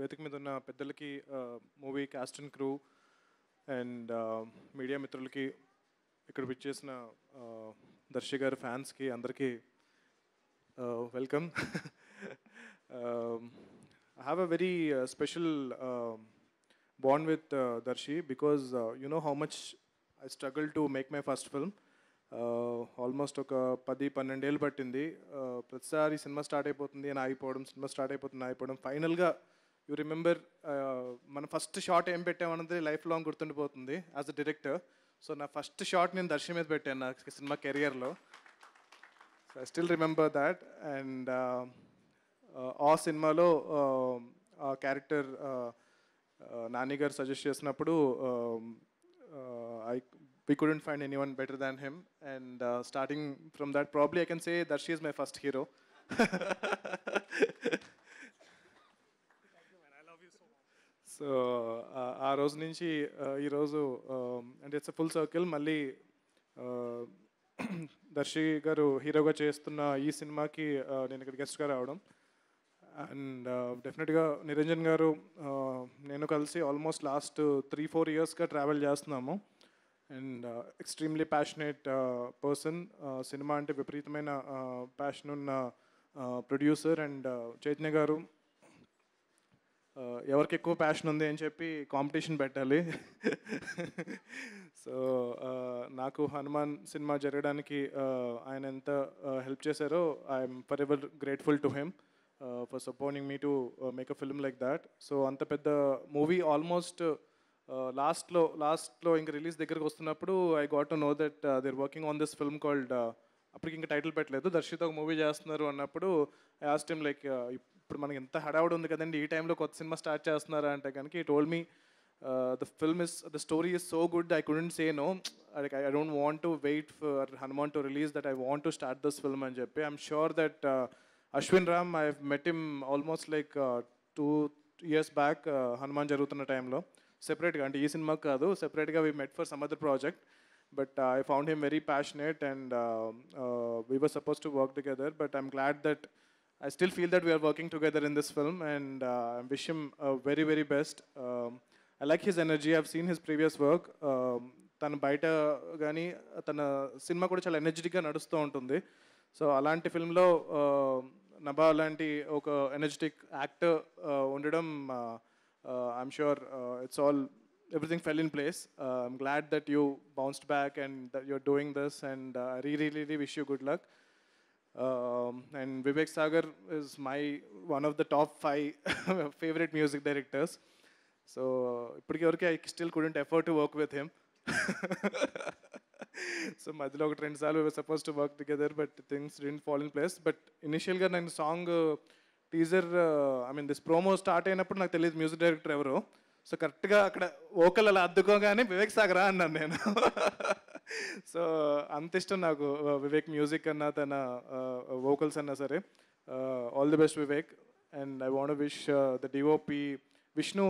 వేదిక మీద ఉన్న పెద్దలకి movie cast and crew and media మిత్రులకి ఇక్కడ చేసిన దర్శి గారి ఫ్యాన్స్కి అందరికీ welcome I have a very special bond with Darshi because you know how much I struggle to make my first film almost ఒక పది పన్నెండేళ్ళు పట్టింది ప్రతిసారి సినిమా స్టార్ట్ అయిపోతుంది అని ఆగిపోవడం సినిమా స్టార్ట్ అయిపోతుంది ఆగిపోవడం ఫైనల్గా యూ రిమెంబర్ uh, మన ఫస్ట్ షార్ట్ ఏం పెట్టామన్నది లైఫ్ లాంగ్ గుర్తుండిపోతుంది యాజ్ అ డైరెక్టర్ సో నా ఫస్ట్ షార్ట్ నేను దర్శనం మీద పెట్టాను నా సినిమా కెరియర్లో so I still remember that and ఆ సినిమాలో ఆ క్యారెక్టర్ నాని గారు సజెస్ట్ చేసినప్పుడు I we couldn't find any one better than him and starting from that probably I can say that is my first hero so ఆ రోజు నుంచి ఈరోజు అంటే ఇట్స్ ఫుల్ సర్కిల్ మళ్ళీ దర్శి గారు హీరోగా చేస్తున్న ఈ సినిమాకి నేను ఇక్కడ గెస్ట్గా రావడం అండ్ డెఫినెట్గా నిరంజన్ గారు నేను కలిసి ఆల్మోస్ట్ లాస్ట్ త్రీ ఫోర్ ఇయర్స్గా ట్రావెల్ చేస్తున్నాము and extremely passionate person cinema అంటే విపరీతమైన ప్యాషన్ ఉన్న ప్రొడ్యూసర్ అండ్ చైతన్య గారు ఎవరికి ఎక్కువ ప్యాషన్ ఉంది అని చెప్పి కాంపిటీషన్ పెట్టాలి సో నాకు హనుమాన్ సినిమా జరగడానికి ఆయన ఎంత హెల్ప్ చేశారో I'm forever grateful to him for supporting me to make a film like that so అంత పెద్ద మూవీ ఆల్మోస్ట్ లాస్ట్లో లాస్ట్లో ఇంకా రిలీజ్ దగ్గరకు వస్తున్నప్పుడు I got to know that they're working on this film called అప్పటికి ఇంకా టైటిల్ పెట్టలేదు దర్శిత ఒక మూవీ చేస్తున్నారు అన్నప్పుడు ఐ ఆస్ట్ టైమ్ లైక్ ఇప్పుడు మనకి ఎంత హడావుడు ఉంది కదండి ఈ టైంలో కొత్త సినిమా స్టార్ట్ చేస్తున్నారా అంటే కనుక ఈ told me the film is the story is so good I couldn't say no like I don't want to wait for Hanuman to release that I want to start this film అని చెప్పి I'm sure that Ashwin Ram I met him almost like two years back Hanuman జరుగుతున్న టైంలో సెపరేట్గా అంటే ఈ cinema కాదు సెపరేట్గా we met for some other project but I found him very passionate and we were supposed to work together but I'm glad that I still feel that we are working together in this film, and uh, I wish him very, very best. Um, I like his energy. I've seen his previous work. Um, తను బయట కానీ తన cinema కూడా చాలా ఎనర్జెటిక్గా నడుస్తూ ఉంటుంది so అలాంటి ఫిల్మ్లో నభా um, లాంటి ఒక ఎనర్జెటిక్ యాక్ట్ uh, ఉండడం I'm sure it's all everything fell in place I'm glad that you bounced back and that you're doing this and రీ రీ రీ wish you good luck Um, and Vivek Sagar is my one of the top five favorite music directors. So, I still couldn't afford to work with him. So మధ్యలో ఒక రెండు సార్లు suppose to work together but things didn't fall in place but ఇనిషియల్గా నేను song teaser I mean this promo start అయినప్పుడు నాకు తెలియదు music director ఎవరు సో కరెక్ట్గా అక్కడ ఓకల్ అలా అద్దుకోగానే వివేక్ సాగరా అన్నాను నేను సో అంత ఇష్టం నాకు వివేక్ మ్యూజిక్ అన్నా తన వోకల్స్ అన్నా సరే all the best Vivek and I want wish the DOP Vishnu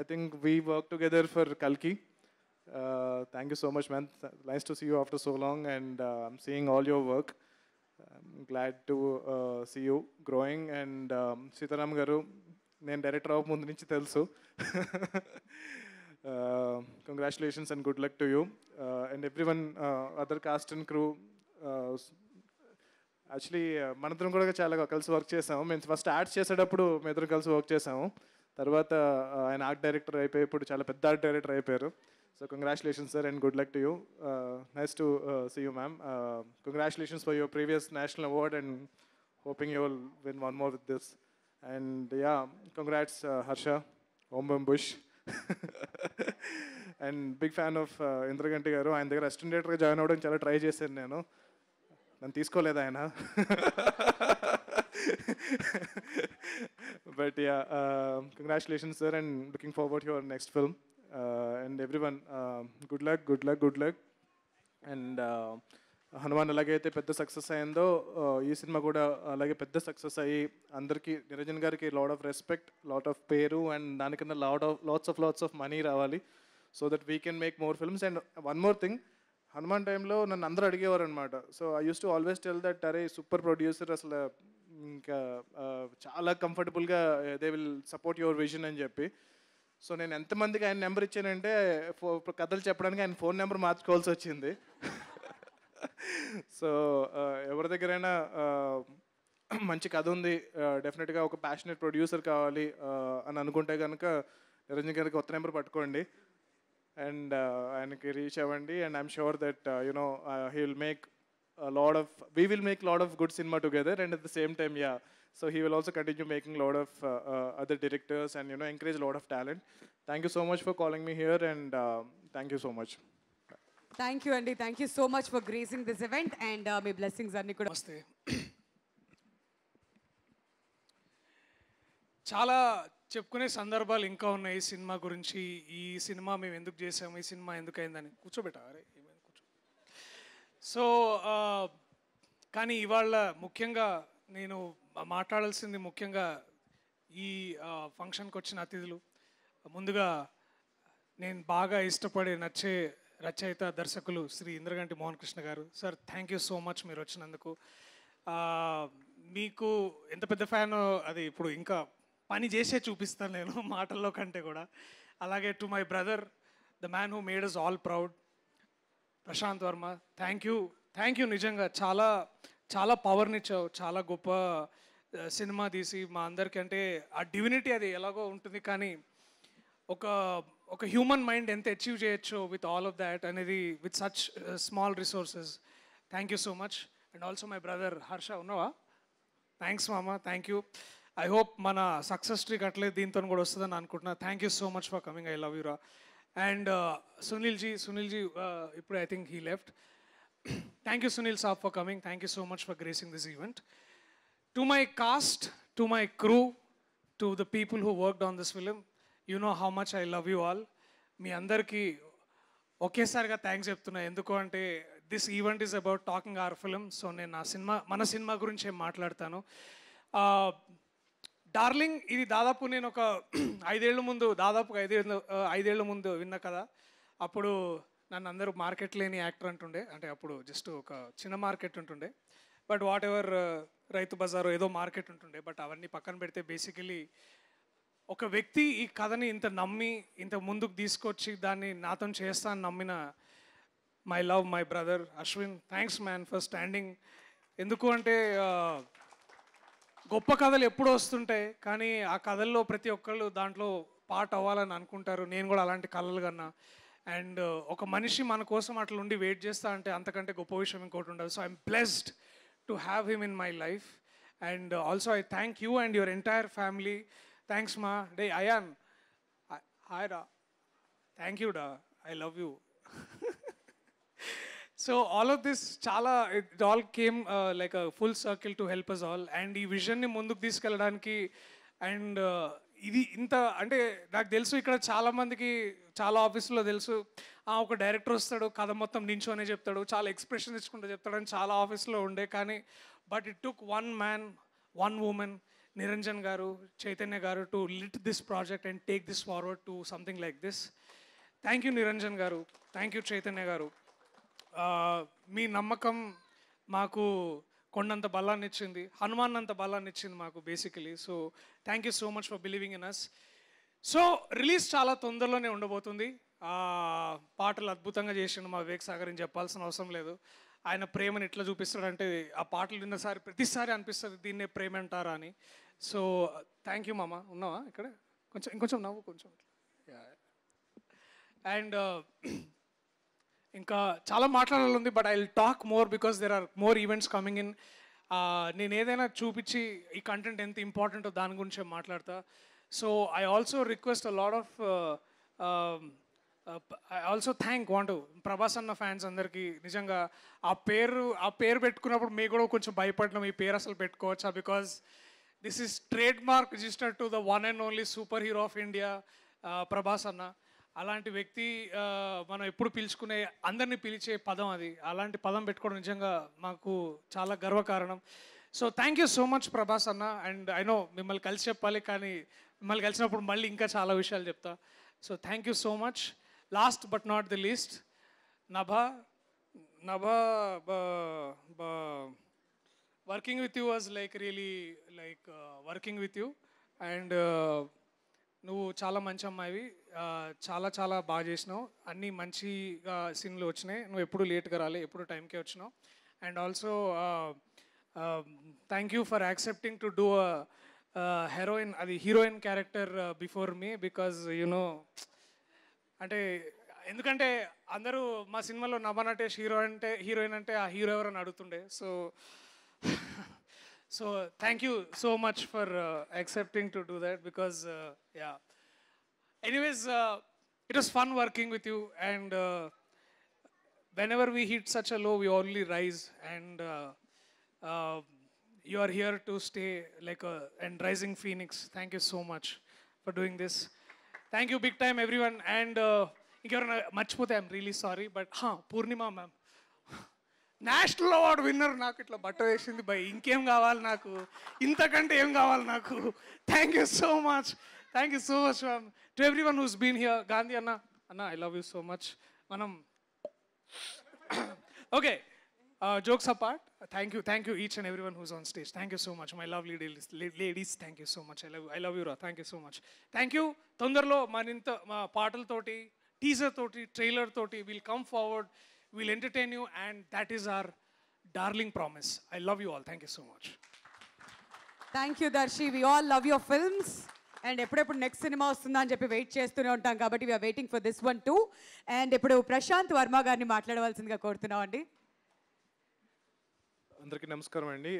I think we work together for కల్కి thank you so much man nice to see you after so long and I'm seeing all your work glad to see you growing and Sitaram garu నేను director of ముందు నుంచి తెలుసు Uh, congratulations and good luck to you uh, and everyone, uh, other cast and crew. Actually మనందరం కూడా చాలా కలిసి work చేసాము మేము ఫస్ట్ యాడ్స్ చేసేటప్పుడు మేమిద్దరం కలిసి వర్క్ చేసాము తర్వాత ఆయన ఆర్ట్ డైరెక్టర్ అయిపోయి ఇప్పుడు చాలా పెద్ద ఆర్ట్ డైరెక్టర్ అయిపోయారు so congratulations sir and good luck to you nice to see you ma'am congratulations for your previous national award and hoping you will win one more with this and yeah congrats Harsha Om Bheem Bush and big fan of Indraganti garu ఆయన దగ్గర assistant join అవ్వడం చాలా try చేశాను నేను నన్ను తీసుకోలేదు ఆయన but yeah congratulations sir and looking forward your next film and every everyone good luck good luck good luck and Hanuman ఎలాగైతే పెద్ద సక్సెస్ అయిందో ఈ సినిమా కూడా అలాగే పెద్ద సక్సెస్ అయ్యి అందరికీ నిరంజన్ గారికి lot of respect lot of పేరు అండ్ దానికన్న lot of lots of lots of money రావాలి so that we can make more films and one more thing Hanuman టైంలో నన్ను అందరూ అడిగేవారు అనమాట so I use to always tell that అరే super producer అసలు ఇంకా చాలా కంఫర్టబుల్గా they will support your vision అని చెప్పి సో నేను ఎంతమందికి ఆయన నెంబర్ ఇచ్చానంటే కథలు చెప్పడానికి ఆయన ఫోన్ నెంబర్ మార్చుకోవాల్సి వచ్చింది సో ఎవరి దగ్గరైనా మంచి కథ ఉంది డెఫినెట్గా ఒక ప్యాషనెట్ ప్రొడ్యూసర్ కావాలి అని అనుకుంటే కనుక నిరంజన్ గారికి కొత్త నెంబర్ పట్టుకోండి అండ్ ఆయనకి రీచ్ అవ్వండి and I'm sure that you know he will make lot of we will make lot of good cinema together and at the same time yeah so he will also continue making lot of other directors and you know encourage lot of talent thank you so much for calling me here and thank you so much thank you అండి thank you so much for gracing this event and me blessings అన్ని కూడా వస్తే చాలా చెప్పుకునే సందర్భాలు ఇంకా ఉన్నాయి ఈ సినిమా గురించి ఈ సినిమా మేము ఎందుకు చేసాము ఈ సినిమా ఎందుకు అయిందని కూర్చోబెట్టారే కూర్చో సో కానీ ఇవాళ ముఖ్యంగా నేను మాట్లాడాల్సింది ముఖ్యంగా ఈ ఫంక్షన్కి వచ్చిన అతిథులు ముందుగా నేను బాగా ఇష్టపడే నచ్చే రచయిత దర్శకులు Shri Indraganti Mohan Krishna garu sir thank you so much మీరు వచ్చినందుకు మీకు ఎంత పెద్ద ఫ్యాన్ అది ఇప్పుడు ఇంకా పని చేసే చూపిస్తాను నేను మాటల్లో కంటే కూడా అలాగే to my brother the man who made us all proud Prasanth Varma thank you thank you నిజంగా చాలా చాలా పవర్నిచ్చావు చాలా గొప్ప సినిమా తీసి మా అందరికంటే ఆ డివినిటీ అది ఎలాగో ఉంటుంది కానీ ఒక okay, human mind ente achieve cheyachu with all of that and with such uh, small resources thank you so much and also my brother harsha unnava thanks mama thank you i hope mana success tree katle deentonu kuda ostadani anukuntna thank you so much for coming i love you ra and uh, sunil ji sunil ji uh, i think he left thank you sunil saab for coming thank you so much for gracing this event to my cast to my crew to the people who worked on this film you know how much I love you all మీ అందరికీ ఒకేసారిగా thanks చెప్తున్నా ఎందుకు అంటే this event is about talking our film so నేను నా cinema మన cinema గురించి మాట్లాడతాను డార్లింగ్ ఇది దాదాపు నేను ఒక ఐదేళ్ల ముందు దాదాపు ఐదేళ్ళు ఐదేళ్ల ముందు విన్న కదా అప్పుడు నన్ను అందరూ మార్కెట్ లేని యాక్టర్ అంటుండే అంటే అప్పుడు జస్ట్ ఒక చిన్న మార్కెట్ ఉంటుండే బట్ వాట్ ఎవర్ రైతు బజారు ఏదో మార్కెట్ ఉంటుండే బట్ అవన్నీ పక్కన పెడితే బేసికలీ ఒక వ్యక్తి ఈ కథని ఇంత నమ్మి ఇంత ముందుకు తీసుకొచ్చి దాన్ని నాతో చేస్తాను నమ్మిన my love my brother Ashwin thanks man for standing ఎందుకు అంటే గొప్ప కథలు ఎప్పుడు వస్తుంటాయి కానీ ఆ కథల్లో ప్రతి ఒక్కళ్ళు దాంట్లో పాట అవ్వాలని అనుకుంటారు నేను కూడా అలాంటి కళలు కన్నా అండ్ ఒక మనిషి మన కోసం అట్లా ఉండి వెయిట్ చేస్తా అంటే అంతకంటే గొప్ప విషయం ఇంకోటి ఉండదు so I'm blessed to have him in my life and also I thank you and your entire family thanks మా డే అయాన్ హాయ్ డా థ్యాంక్ యూ డా I love you so all of this చాలా it all came like full circle to help us all and ఈ విజన్ని ముందుకు తీసుకెళ్ళడానికి and uh, ఇది ఇంత అంటే నాకు తెలుసు ఇక్కడ చాలామందికి చాలా ఆఫీసులో తెలుసు ఒక డైరెక్టర్ వస్తాడు కథ మొత్తం నించోనే చెప్తాడు చాలా ఎక్స్ప్రెషన్ తెచ్చుకుంటూ చెప్తాడు అని చాలా ఆఫీస్లో ఉండే కానీ but it took one man one women Niranjan garu Chaitanya garu to lit this project and take this forward to something like this thank you Niranjan garu thank you Chaitanya గారు మీ నమ్మకం మాకు కొండంత బలాన్ని ఇచ్చింది హనుమాన్ అంత బలాన్ని ఇచ్చింది మాకు basically so thank you so much for believing in us so release చాలా తొందరలోనే ఉండబోతుంది పాటలు అద్భుతంగా చేసిండు మా వివేక్ సాగర్ అని చెప్పాల్సిన అవసరం లేదు ఆయన ప్రేమను ఎట్లా చూపిస్తాడంటే ఆ పాటలు విన్నసారి ప్రతిసారి అనిపిస్తుంది దీన్నే ప్రేమ అంటారా అని సో థ్యాంక్ యూ మామా ఉన్నావా ఇక్కడ కొంచెం ఇంకొంచెం నవ్వు కొంచెం అండ్ uh, ఇంకా చాలా మాట్లాడాలి ఉంది but I will talk more because there are more events coming in నేను ఏదైనా చూపించి ఈ కంటెంట్ ఎంత ఇంపార్టెంటో దాని గురించి మాట్లాడతా so I also request a lot of I also thank want Prabhas అన్న ఫ్యాన్స్ అందరికీ నిజంగా ఆ పేరు ఆ పేరు పెట్టుకున్నప్పుడు మీకు కూడా కొంచెం భయపడడం ఈ పేరు అసలు పెట్టుకోవచ్చా because this is trademark registered to the one and only superhero of India Prabhas అన్న అలాంటి వ్యక్తి మనం ఎప్పుడు పిలుచుకునే అందరినీ పిలిచే పదం అది అలాంటి పదం పెట్టుకోవడం నిజంగా మాకు చాలా గర్వకారణం so thank you so much Prabhas అన్న అండ్ ఐ నో మిమ్మల్ని కలిసి చెప్పాలి కానీ మిమ్మల్ని కలిసినప్పుడు మళ్ళీ ఇంకా చాలా విషయాలు చెప్తా so thank you so much last but not the least Nabha Nabha working with you was like really like working with you and నువ్వు చాలా మంచి అమ్మాయివి చాలా చాలా బాగా చేసినావు అన్నీ మంచిగా సీన్లు వచ్చినాయి నువ్వు ఎప్పుడు లేట్గా రాలే ఎప్పుడు టైంకే వచ్చినావు and also thank you for accepting to do heroine అది heroine character before me because you know అంటే ఎందుకంటే అందరూ మా సినిమాలో నవనటేష్ హీరో అంటే హీరోయిన్ అంటే ఆ హీరో ఎవరని అడుగుతుండే so so thank you so much for uh, accepting to do that because, uh, yeah. Anyways, uh, it was fun working with you and uh, whenever we hit such a low, we only rise and uh, um, you are here to stay like a and rising phoenix. Thank you so much for doing this. Thank you big time everyone and uh, I'm really sorry but huh, Purnima ma'am. National award winner నాకు ఇట్లా బట్ట వేసింది by ఇంకేం కావాలి నాకు ఇంతకంటే ఏం కావాలి నాకు thank you so much thank you so much ma'am to every one who's been here Gandhi అన్న అన్న I love you so much మనం okay jokes apart thank you thank you each and every one who's on stage thank you so much my love ladies ladies thank you so much I love I love you రా thank you so much thank you తొందరలో మరింత మా పాటలతోటి teaser తోటి trailer తోటి will come forward we'll entertain you, and that is our darling promise. I love you all. Thank you so much. Thank you Darshi we all love your films and ఎప్పుడెప్పుడు next cinema వస్తుందా అని చెప్పి wait చేస్తూనే ఉంటాం కాబట్టి we're waiting for this one too and ఇప్పుడు ప్రశాంత్ వర్మ గారిని మాట్లాడవలసిందిగా కోరుతున్నాం అండి అందరికీ నమస్కారం అండి